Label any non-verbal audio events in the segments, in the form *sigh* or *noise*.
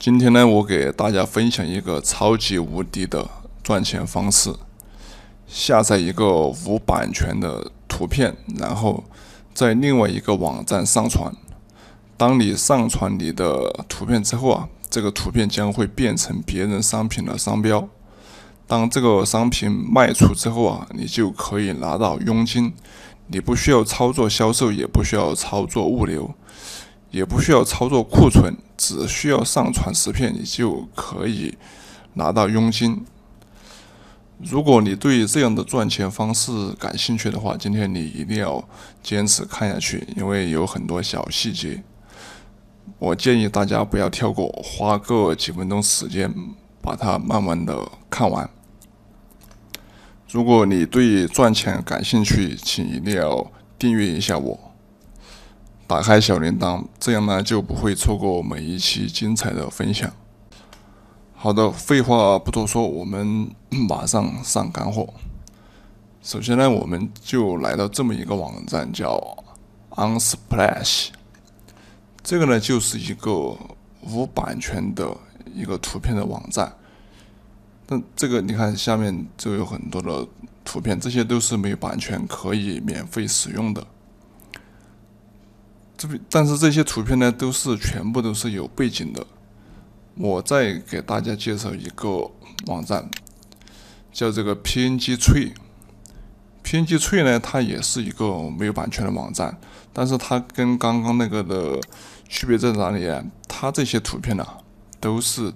今天呢，我给大家分享一个超级无敌的赚钱方式：下载一个无版权的图片，然后在另外一个网站上传。当你上传你的图片之后啊，这个图片将会变成别人商品的商标。当这个商品卖出之后啊，你就可以拿到佣金。你不需要操作销售，也不需要操作物流。也不需要操作库存，只需要上传图片，你就可以拿到佣金。如果你对这样的赚钱方式感兴趣的话，今天你一定要坚持看下去，因为有很多小细节，我建议大家不要跳过，花个几分钟时间把它慢慢的看完。如果你对赚钱感兴趣，请一定要订阅一下我。打开小铃铛，这样呢就不会错过每一期精彩的分享。好的，废话不多说，我们马上上干货。首先呢，我们就来到这么一个网站，叫 Unsplash。这个呢，就是一个无版权的一个图片的网站。那这个你看下面就有很多的图片，这些都是没有版权，可以免费使用的。但是这些图片呢，都是全部都是有背景的。我再给大家介绍一个网站，叫这个偏鸡翠。偏鸡翠呢，它也是一个没有版权的网站，但是它跟刚刚那个的区别在哪里啊？它这些图片呢，都是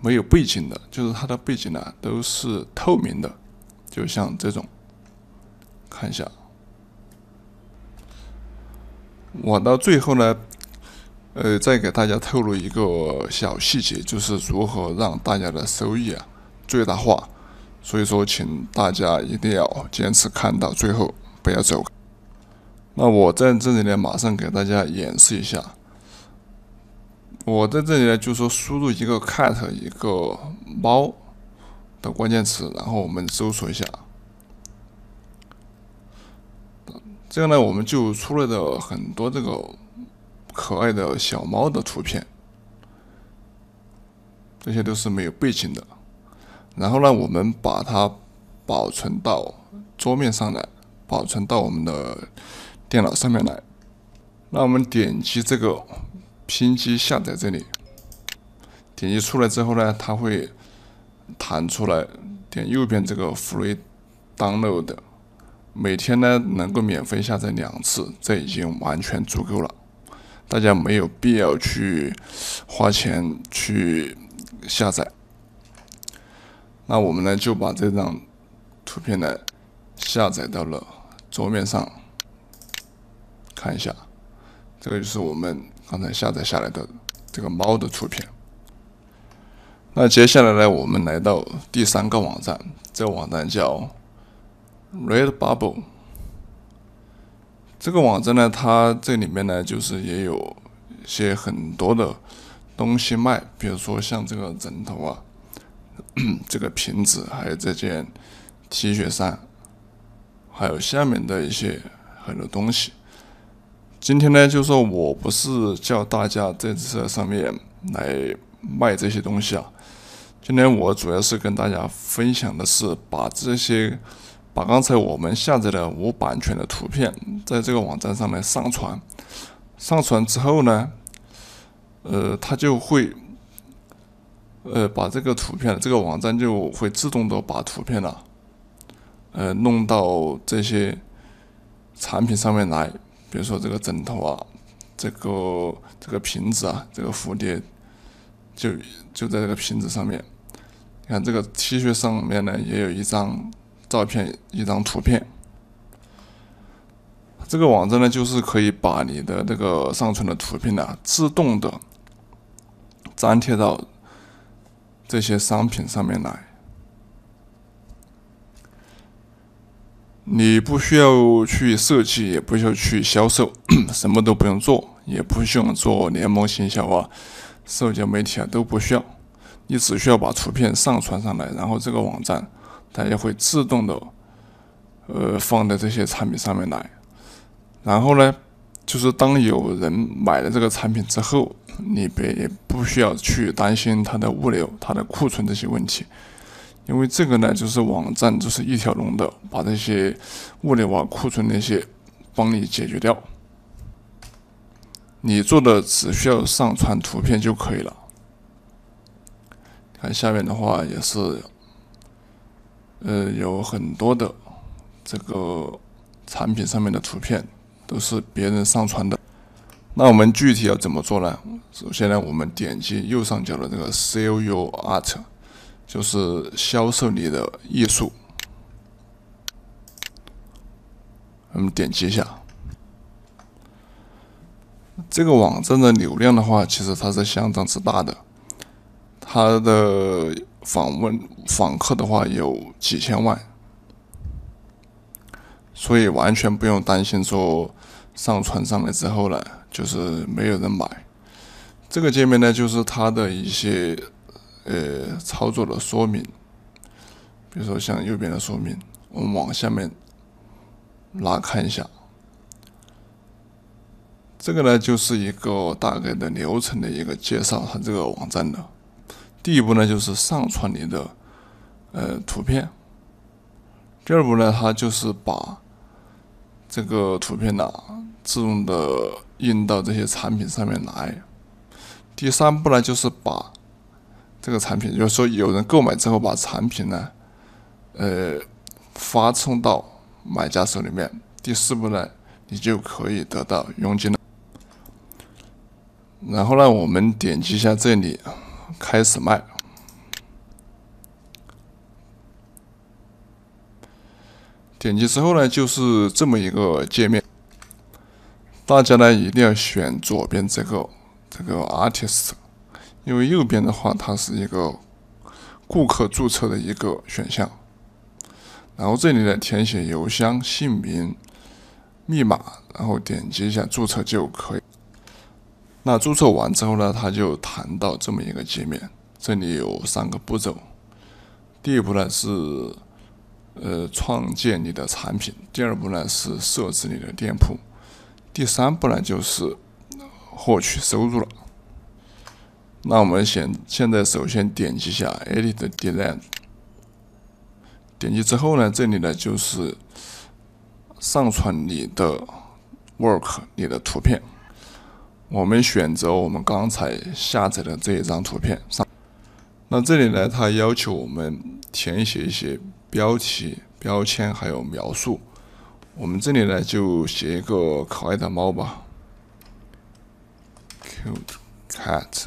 没有背景的，就是它的背景呢都是透明的，就像这种，看一下。我到最后呢，呃，再给大家透露一个小细节，就是如何让大家的收益啊最大化。所以说，请大家一定要坚持看到最后，不要走。那我在这里呢，马上给大家演示一下。我在这里呢，就说输入一个 “cat” 一个猫的关键词，然后我们搜索一下。这样呢，我们就出来的很多这个可爱的小猫的图片，这些都是没有背景的。然后呢，我们把它保存到桌面上来，保存到我们的电脑上面来。那我们点击这个拼接下载这里，点击出来之后呢，它会弹出来，点右边这个 Free Download。每天呢能够免费下载两次，这已经完全足够了，大家没有必要去花钱去下载。那我们呢就把这张图片呢下载到了桌面上，看一下，这个就是我们刚才下载下来的这个猫的图片。那接下来呢我们来到第三个网站，这网站叫。Red Bubble 这个网站呢，它这里面呢，就是也有一些很多的东西卖，比如说像这个枕头啊，这个瓶子，还有这件 T 恤衫，还有下面的一些很多东西。今天呢，就说我不是叫大家在这上面来卖这些东西啊，今天我主要是跟大家分享的是把这些。把刚才我们下载的无版权的图片，在这个网站上面上传。上传之后呢，呃，它就会，呃，把这个图片，这个网站就会自动的把图片呢，呃，弄到这些产品上面来。比如说这个枕头啊，这个这个瓶子啊，这个蝴蝶，就就在这个瓶子上面。你看这个 T 恤上面呢，也有一张。照片一张图片，这个网站呢，就是可以把你的这个上传的图片呢，自动的粘贴到这些商品上面来。你不需要去设计，也不需要去销售，*coughs* 什么都不用做，也不需要做联盟行销啊，社交媒体啊都不需要，你只需要把图片上传上来，然后这个网站。它也会自动的，呃，放在这些产品上面来。然后呢，就是当有人买了这个产品之后，你别也不需要去担心它的物流、它的库存这些问题，因为这个呢，就是网站就是一条龙的，把这些物流啊、库存那些帮你解决掉。你做的只需要上传图片就可以了。看下面的话也是。呃，有很多的这个产品上面的图片都是别人上传的。那我们具体要怎么做呢？首先呢，我们点击右上角的这个 “Sell Your Art”，就是销售你的艺术。我们点击一下。这个网站的流量的话，其实它是相当之大的，它的。访问访客的话有几千万，所以完全不用担心说上传上来之后呢，就是没有人买。这个界面呢，就是它的一些呃操作的说明，比如说像右边的说明，我们往下面拉看一下，这个呢就是一个大概的流程的一个介绍，它这个网站的。第一步呢，就是上传你的呃图片。第二步呢，它就是把这个图片呢自动的印到这些产品上面来。第三步呢，就是把这个产品，就是说有人购买之后，把产品呢呃发送到买家手里面。第四步呢，你就可以得到佣金了。然后呢，我们点击一下这里。开始卖。点击之后呢，就是这么一个界面。大家呢一定要选左边这个这个 artist，因为右边的话它是一个顾客注册的一个选项。然后这里呢填写邮箱、姓名、密码，然后点击一下注册就可以。那注册完之后呢，他就弹到这么一个界面，这里有三个步骤。第一步呢是，呃，创建你的产品；第二步呢是设置你的店铺；第三步呢就是获取收入了。那我们先现在首先点击一下 e d i t design。点击之后呢，这里呢就是上传你的 work，你的图片。我们选择我们刚才下载的这一张图片上，那这里呢，它要求我们填写一些标题、标签还有描述。我们这里呢就写一个可爱的猫吧。cut，e cat。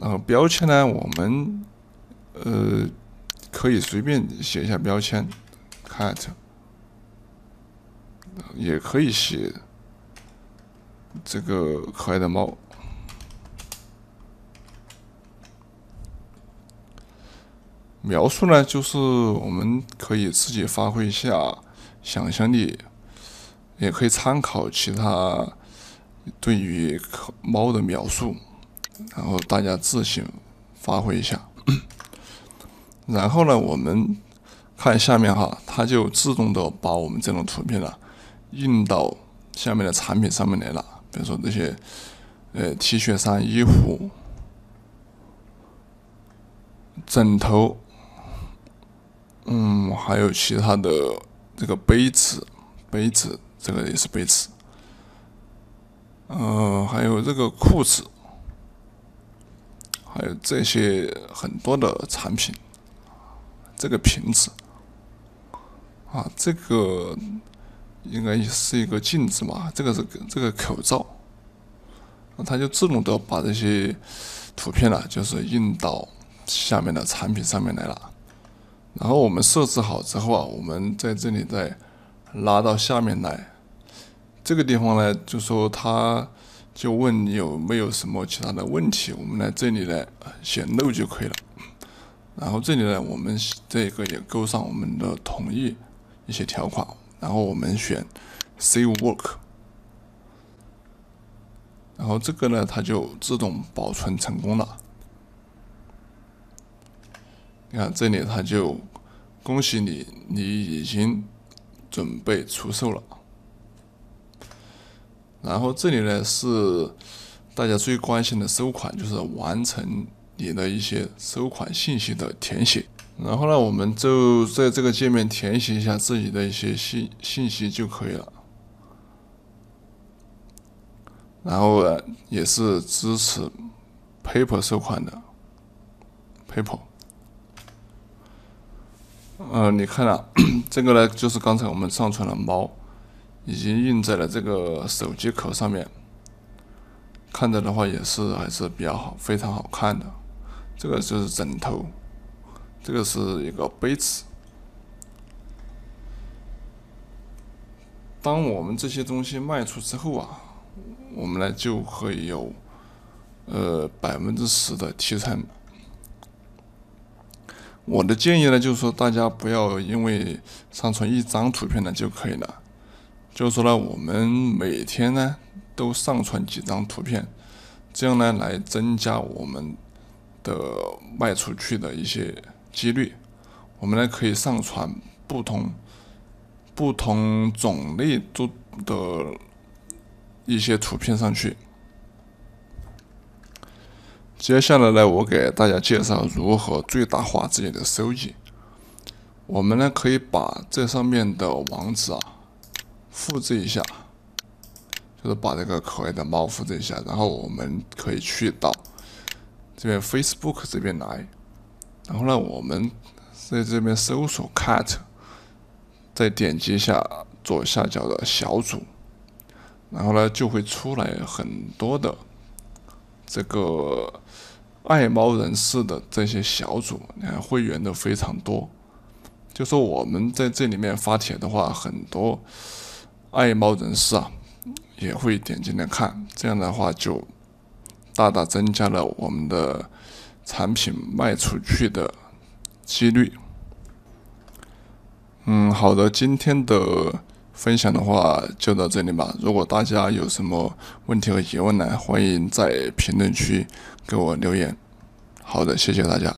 然后标签呢，我们呃可以随便写一下标签，cut。也可以写这个可爱的猫描述呢，就是我们可以自己发挥一下想象力，也可以参考其他对于猫的描述，然后大家自行发挥一下。然后呢，我们看下面哈，它就自动的把我们这张图片了。印到下面的产品上面来了，比如说这些，呃，T 恤衫、衣服、枕头，嗯，还有其他的这个杯子，杯子，这个也是杯子，呃，还有这个裤子，还有这些很多的产品，这个瓶子，啊，这个。应该也是一个镜子嘛，这个是这个口罩，它就自动的把这些图片呢，就是印到下面的产品上面来了。然后我们设置好之后啊，我们在这里再拉到下面来。这个地方呢，就说他就问你有没有什么其他的问题，我们来这里呢显漏就可以了。然后这里呢，我们这个也勾上我们的同意一些条款。然后我们选 Save Work，然后这个呢，它就自动保存成功了。你看这里，它就恭喜你，你已经准备出售了。然后这里呢，是大家最关心的收款，就是完成你的一些收款信息的填写。然后呢，我们就在这个界面填写一下自己的一些信信息就可以了。然后呢，也是支持 PayPal 收款的，PayPal。呃，你看了 *clears throat* 这个呢，就是刚才我们上传的猫，已经印在了这个手机壳上面。看着的话也是还是比较好，非常好看的。这个就是枕头。这个是一个杯子。当我们这些东西卖出之后啊，我们呢就会有呃百分之十的提成。我的建议呢，就是说大家不要因为上传一张图片呢就可以了，就是说呢，我们每天呢都上传几张图片，这样呢来增加我们的卖出去的一些。几率，我们呢可以上传不同不同种类做的一些图片上去。接下来呢，我给大家介绍如何最大化自己的收益。我们呢可以把这上面的网址啊复制一下，就是把这个可爱的猫复制一下，然后我们可以去到这边 Facebook 这边来。然后呢，我们在这边搜索 “cat”，再点击一下左下角的小组，然后呢就会出来很多的这个爱猫人士的这些小组，你看会员都非常多。就说我们在这里面发帖的话，很多爱猫人士啊也会点进来看，这样的话就大大增加了我们的。产品卖出去的几率。嗯，好的，今天的分享的话就到这里吧。如果大家有什么问题和疑问呢，欢迎在评论区给我留言。好的，谢谢大家。